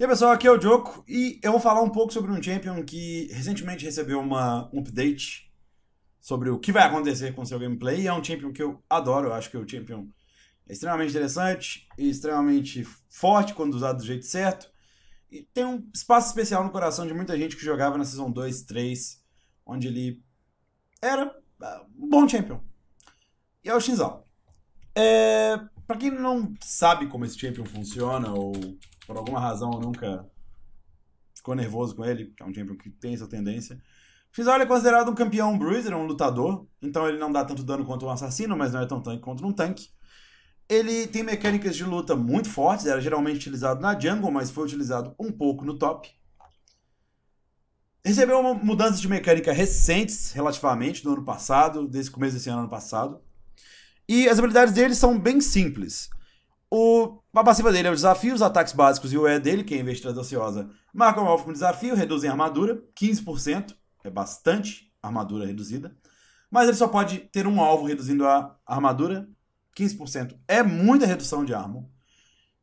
E aí pessoal, aqui é o Joko e eu vou falar um pouco sobre um champion que recentemente recebeu uma um update sobre o que vai acontecer com seu gameplay. E é um champion que eu adoro, eu acho que o é champion é extremamente interessante e extremamente forte quando usado do jeito certo. E tem um espaço especial no coração de muita gente que jogava na Season 2, 3, onde ele era ah, um bom champion. E é o Xinzão. É... Pra quem não sabe como esse champion funciona ou por alguma razão eu nunca ficou nervoso com ele, que é um champion que tem essa tendência. Fizola é considerado um campeão bruiser, um lutador, então ele não dá tanto dano contra um assassino, mas não é tão tanque quanto um tanque. Ele tem mecânicas de luta muito fortes, era geralmente utilizado na jungle, mas foi utilizado um pouco no top. Recebeu mudanças de mecânica recentes, relativamente, do ano passado, desde o começo desse ano, ano passado. E as habilidades dele são bem simples. O, a passiva dele é o desafio, os ataques básicos e o E dele, que é investida ociosa, marcam o alvo como desafio, reduzem a armadura, 15%, é bastante armadura reduzida. Mas ele só pode ter um alvo reduzindo a armadura, 15%. É muita redução de armor.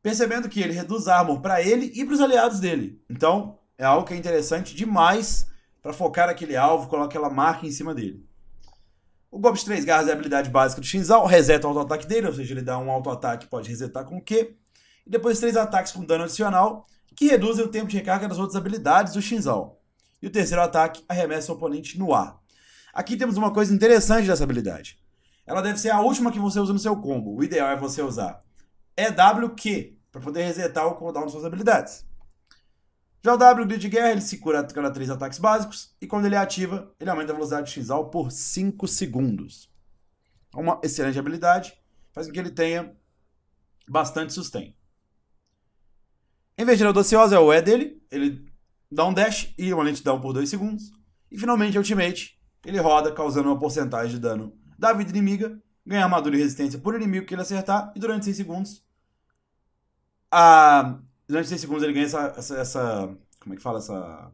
Percebendo que ele reduz armor para ele e para os aliados dele. Então, é algo que é interessante demais para focar aquele alvo, colocar aquela marca em cima dele. O Golpe de 3 Garras é a habilidade básica do Shinzal, reseta o auto-ataque dele, ou seja, ele dá um auto-ataque pode resetar com o Q. E depois três ataques com dano adicional, que reduzem o tempo de recarga das outras habilidades do Shinzal. E o terceiro ataque arremessa o oponente no ar. Aqui temos uma coisa interessante dessa habilidade. Ela deve ser a última que você usa no seu combo. O ideal é você usar EWQ para poder resetar o cooldown das suas habilidades. Já o W Grid de Guerra, ele se cura atacando três ataques básicos, e quando ele ativa, ele aumenta a velocidade de Xal por 5 segundos. É uma excelente habilidade, faz com que ele tenha bastante sustain. de Dociosa é o E dele, ele dá um dash e uma lentidão por 2 segundos. E finalmente, Ultimate, ele roda causando uma porcentagem de dano da vida inimiga, ganha armadura e resistência por inimigo que ele acertar, e durante 6 segundos a durante 6 segundos ele ganha essa, essa, essa, Como é que fala? Essa,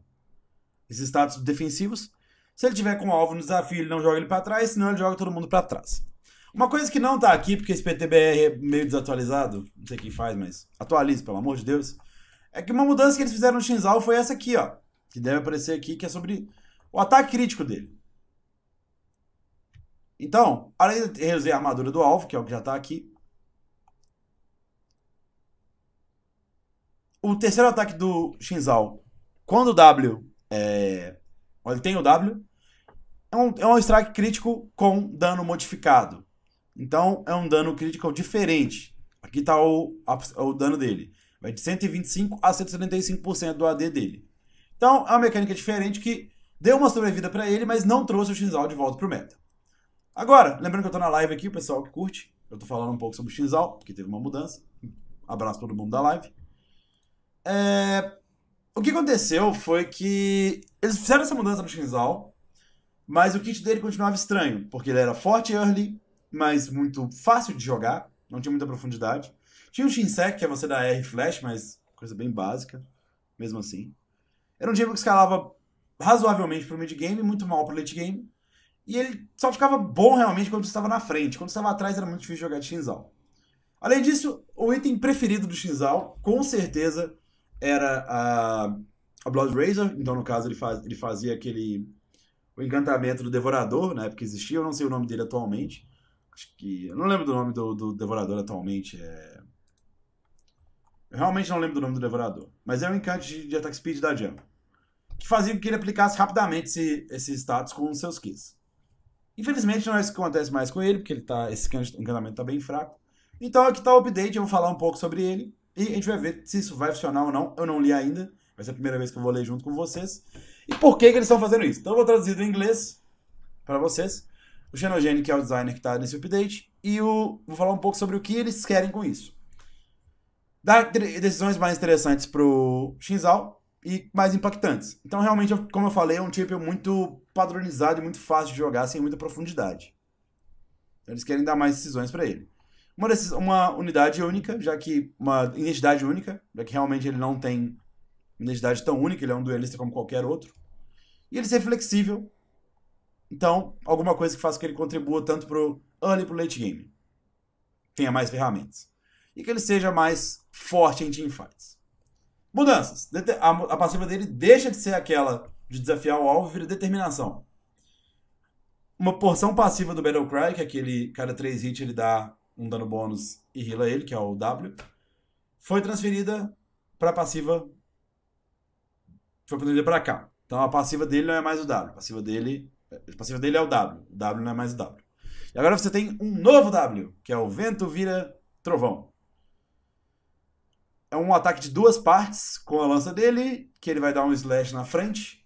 esses status defensivos. Se ele tiver com o alvo no desafio, ele não joga ele para trás, senão ele joga todo mundo para trás. Uma coisa que não tá aqui, porque esse PTBR é meio desatualizado, não sei quem faz, mas atualize, pelo amor de Deus. É que uma mudança que eles fizeram no Shinzal foi essa aqui, ó. Que deve aparecer aqui, que é sobre o ataque crítico dele. Então, além de reduzir a armadura do alvo, que é o que já tá aqui, O terceiro ataque do Shinzal, quando o W é. Ele tem o W, é um, é um strike crítico com dano modificado. Então é um dano crítico diferente. Aqui está o, o dano dele. Vai de 125 a 175% do AD dele. Então é uma mecânica diferente que deu uma sobrevida para ele, mas não trouxe o Shinzal de volta pro meta. Agora, lembrando que eu estou na live aqui, o pessoal que curte, eu estou falando um pouco sobre o Shinzal, porque teve uma mudança. Abraço todo mundo da live. É... O que aconteceu foi que eles fizeram essa mudança no Shinzal, mas o kit dele continuava estranho, porque ele era forte early, mas muito fácil de jogar, não tinha muita profundidade. Tinha o Shinsek, que é você dar R flash, mas coisa bem básica, mesmo assim. Era um time que escalava razoavelmente pro mid game, muito mal pro late game. E ele só ficava bom realmente quando estava na frente. Quando estava atrás era muito difícil jogar de Shinzal. Além disso, o item preferido do Shinzal, com certeza, era a, a Blood Razor, então no caso ele, faz, ele fazia aquele o encantamento do Devorador, na né, época existia, eu não sei o nome dele atualmente. Acho que. Eu não lembro do nome do, do Devorador atualmente. É... Eu realmente não lembro do nome do Devorador. Mas é um encante de, de ataque speed da Jam. Que fazia com que ele aplicasse rapidamente esse, esse status com os seus kits. Infelizmente não é isso que acontece mais com ele, porque ele tá, esse encantamento está bem fraco. Então aqui está o update, eu vou falar um pouco sobre ele. E a gente vai ver se isso vai funcionar ou não. Eu não li ainda. Vai ser a primeira vez que eu vou ler junto com vocês. E por que, que eles estão fazendo isso? Então eu vou traduzir do inglês para vocês. O Xenogene, que é o designer que está nesse update. E o, vou falar um pouco sobre o que eles querem com isso. Dar decisões mais interessantes para o Xinzal e mais impactantes. Então, realmente, como eu falei, é um tipo muito padronizado e muito fácil de jogar, sem muita profundidade. Então, eles querem dar mais decisões para ele uma, desses, uma unidade única, já que uma identidade única, já que realmente ele não tem uma identidade tão única, ele é um duelista como qualquer outro. E ele ser flexível. Então, alguma coisa que faça que ele contribua tanto pro early pro late game. Tenha mais ferramentas. E que ele seja mais forte em teamfights. Mudanças. A, a passiva dele deixa de ser aquela de desafiar o alvo e vira determinação. Uma porção passiva do Battlecry, que é aquele cada 3 hits ele dá um dano bônus e rila ele, que é o W. Foi transferida para passiva. Foi transferida para cá. Então a passiva dele não é mais o W. A passiva dele, a passiva dele é o W. O W não é mais o W. E agora você tem um novo W, que é o Vento Vira Trovão. É um ataque de duas partes com a lança dele, que ele vai dar um slash na frente.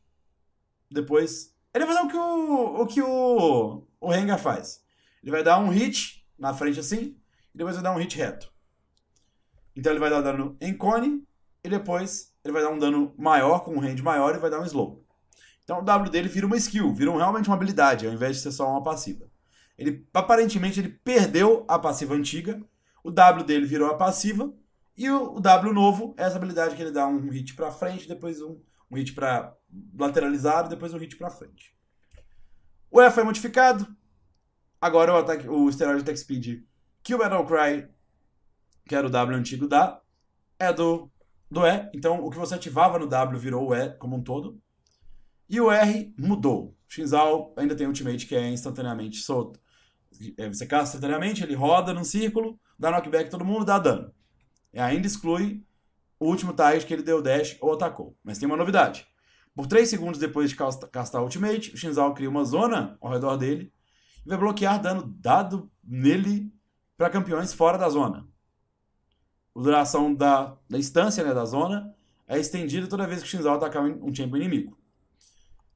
Depois. Ele vai fazer o que o, o, que o, o Renga faz. Ele vai dar um hit na frente assim, e depois vai dar um hit reto. Então ele vai dar dano em cone, e depois ele vai dar um dano maior, com um range maior, e vai dar um slow. Então o W dele vira uma skill, vira realmente uma habilidade, ao invés de ser só uma passiva. Ele, aparentemente, ele perdeu a passiva antiga, o W dele virou a passiva, e o, W novo é essa habilidade que ele dá um hit pra frente, depois um, um hit para lateralizado, depois um hit pra frente. O E foi modificado, Agora o, ataque, o esteroide Attack Speed que o Metal Cry, que era o W antigo dá é do, do E. Então o que você ativava no W virou o E como um todo. E o R mudou. Xinzal ainda tem Ultimate que é instantaneamente solto. É, você caça instantaneamente, ele roda num círculo, dá knockback todo mundo, dá dano. E ainda exclui o último target que ele deu dash ou atacou. Mas tem uma novidade. Por 3 segundos depois de castar Ultimate, o Shinzal cria uma zona ao redor dele vai bloquear dano dado nele para campeões fora da zona. A duração da, da instância né, da zona é estendida toda vez que o Shinzal atacar um champion inimigo.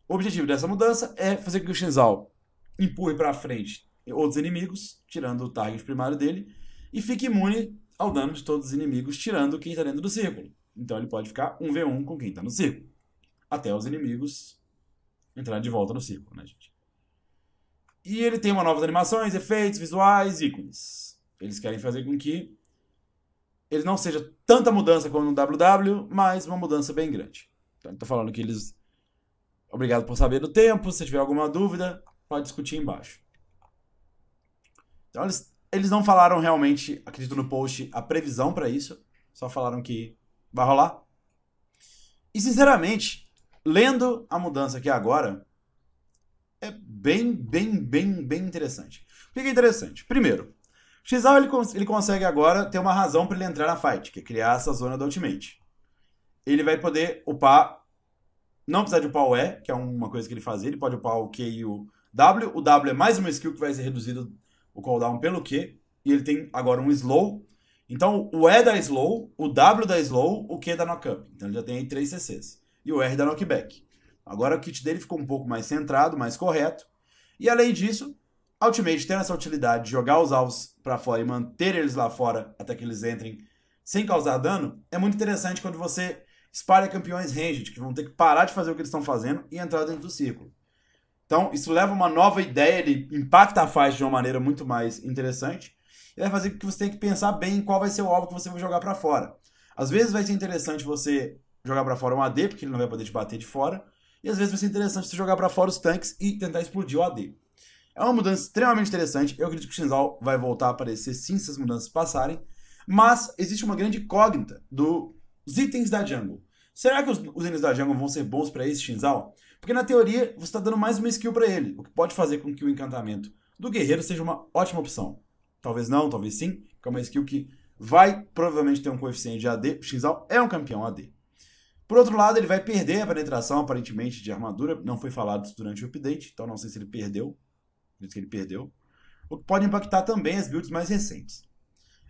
O objetivo dessa mudança é fazer com que o Shinzal empurre para frente outros inimigos, tirando o target primário dele, e fique imune ao dano de todos os inimigos, tirando quem está dentro do círculo. Então ele pode ficar 1v1 com quem está no círculo, até os inimigos entrarem de volta no círculo, né, gente? E ele tem uma novas animações, efeitos, visuais, ícones. Eles querem fazer com que ele não seja tanta mudança como no WW, mas uma mudança bem grande. Então, estou falando que eles. Obrigado por saber do tempo. Se tiver alguma dúvida, pode discutir embaixo. Então, eles, eles não falaram realmente, acredito no post, a previsão para isso. Só falaram que vai rolar. E, sinceramente, lendo a mudança aqui agora, é bem, bem, bem, bem interessante. O que é interessante? Primeiro, Xizal ele, cons ele consegue agora ter uma razão para ele entrar na fight, que é criar essa zona do Ultimate. Ele vai poder upar, não precisar de upar o E, que é uma coisa que ele fazia, ele pode upar o Q e o W. O W é mais uma skill que vai ser reduzido o cooldown pelo Q, e ele tem agora um slow. Então o E da slow, o W da slow, o Q da knockup. Então ele já tem aí 3 CCs. E o R da knockback. Agora o kit dele ficou um pouco mais centrado, mais correto. E além disso, Ultimate tendo essa utilidade de jogar os alvos para fora e manter eles lá fora até que eles entrem sem causar dano, é muito interessante quando você espalha campeões ranged, que vão ter que parar de fazer o que eles estão fazendo e entrar dentro do círculo. Então, isso leva uma nova ideia, ele impacta a faixa de uma maneira muito mais interessante. E vai fazer com que você tenha que pensar bem em qual vai ser o alvo que você vai jogar para fora. Às vezes vai ser interessante você jogar para fora um AD, porque ele não vai poder te bater de fora. E às vezes vai ser interessante você jogar para fora os tanques e tentar explodir o AD. É uma mudança extremamente interessante. Eu acredito que o Shinzal vai voltar a aparecer sim se as mudanças passarem. Mas existe uma grande incógnita dos itens da jungle. Será que os, os itens da jungle vão ser bons para esse Shinzal? Porque na teoria você está dando mais uma skill para ele, o que pode fazer com que o encantamento do guerreiro seja uma ótima opção. Talvez não, talvez sim, que é uma skill que vai provavelmente ter um coeficiente de AD. O Shinzal é um campeão AD. Por outro lado, ele vai perder a penetração, aparentemente, de armadura. Não foi falado durante o update, então não sei se ele perdeu. Acredito que ele perdeu. O que pode impactar também as builds mais recentes.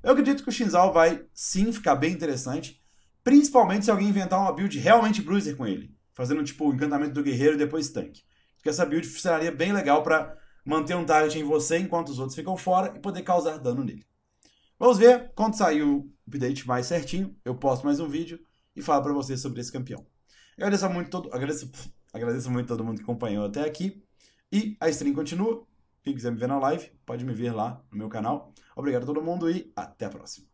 Eu acredito que o Shinzal vai, sim, ficar bem interessante. Principalmente se alguém inventar uma build realmente bruiser com ele. Fazendo, tipo, o encantamento do guerreiro e depois tanque. Porque essa build funcionaria bem legal para manter um target em você enquanto os outros ficam fora e poder causar dano nele. Vamos ver quando sair o update mais certinho. Eu posto mais um vídeo e falar para vocês sobre esse campeão. Agradeço muito todo, agradeço, agradeço muito todo mundo que acompanhou até aqui. E a stream continua. Quem quiser me ver na live, pode me ver lá no meu canal. Obrigado a todo mundo e até a próxima.